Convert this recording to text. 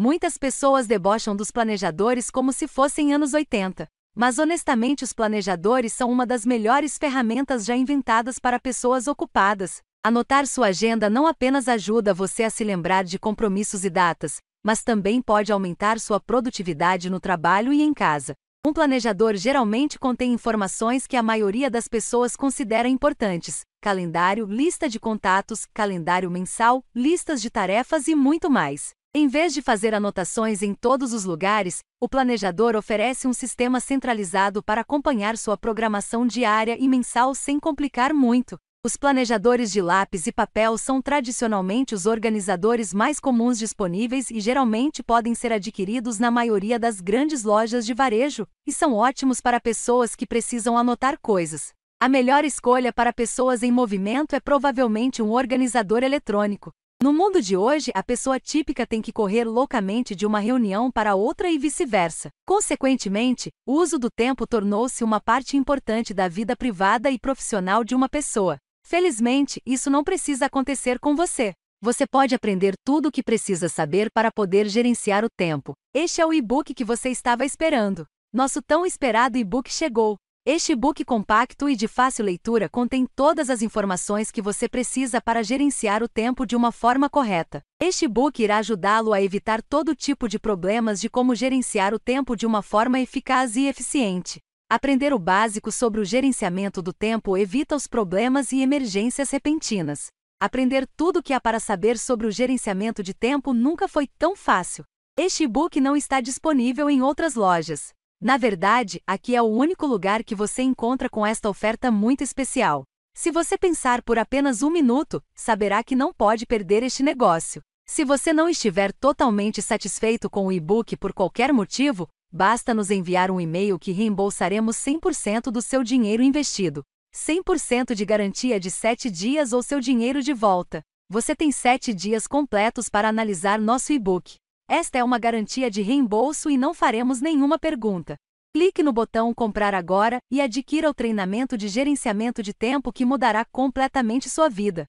Muitas pessoas debocham dos planejadores como se fossem anos 80. Mas honestamente, os planejadores são uma das melhores ferramentas já inventadas para pessoas ocupadas. Anotar sua agenda não apenas ajuda você a se lembrar de compromissos e datas, mas também pode aumentar sua produtividade no trabalho e em casa. Um planejador geralmente contém informações que a maioria das pessoas considera importantes: calendário, lista de contatos, calendário mensal, listas de tarefas e muito mais. Em vez de fazer anotações em todos os lugares, o planejador oferece um sistema centralizado para acompanhar sua programação diária e mensal sem complicar muito. Os planejadores de lápis e papel são tradicionalmente os organizadores mais comuns disponíveis e geralmente podem ser adquiridos na maioria das grandes lojas de varejo, e são ótimos para pessoas que precisam anotar coisas. A melhor escolha para pessoas em movimento é provavelmente um organizador eletrônico, no mundo de hoje, a pessoa típica tem que correr loucamente de uma reunião para outra e vice-versa. Consequentemente, o uso do tempo tornou-se uma parte importante da vida privada e profissional de uma pessoa. Felizmente, isso não precisa acontecer com você. Você pode aprender tudo o que precisa saber para poder gerenciar o tempo. Este é o e-book que você estava esperando. Nosso tão esperado e-book chegou. Este book compacto e de fácil leitura contém todas as informações que você precisa para gerenciar o tempo de uma forma correta. Este book irá ajudá-lo a evitar todo tipo de problemas de como gerenciar o tempo de uma forma eficaz e eficiente. Aprender o básico sobre o gerenciamento do tempo evita os problemas e emergências repentinas. Aprender tudo o que há para saber sobre o gerenciamento de tempo nunca foi tão fácil. Este book não está disponível em outras lojas. Na verdade, aqui é o único lugar que você encontra com esta oferta muito especial. Se você pensar por apenas um minuto, saberá que não pode perder este negócio. Se você não estiver totalmente satisfeito com o e-book por qualquer motivo, basta nos enviar um e-mail que reembolsaremos 100% do seu dinheiro investido. 100% de garantia de 7 dias ou seu dinheiro de volta. Você tem 7 dias completos para analisar nosso e-book. Esta é uma garantia de reembolso e não faremos nenhuma pergunta. Clique no botão Comprar agora e adquira o treinamento de gerenciamento de tempo que mudará completamente sua vida.